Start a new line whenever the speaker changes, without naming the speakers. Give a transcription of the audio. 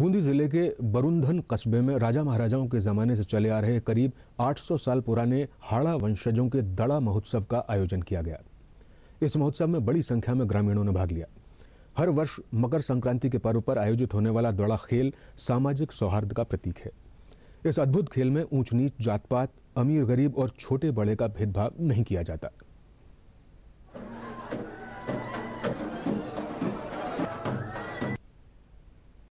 बूंदी जिले के बरुंधन कस्बे में राजा महाराजाओं के जमाने से चले आ रहे करीब 800 साल पुराने हाड़ा वंशजों के दड़ा महोत्सव का आयोजन किया गया इस महोत्सव में बड़ी संख्या में ग्रामीणों ने भाग लिया हर वर्ष मकर संक्रांति के पर्व पर आयोजित होने वाला दड़ा खेल सामाजिक सौहार्द का प्रतीक है इस अद्भुत खेल में ऊंच नीच जात पात अमीर गरीब और छोटे बड़े का भेदभाव नहीं किया जाता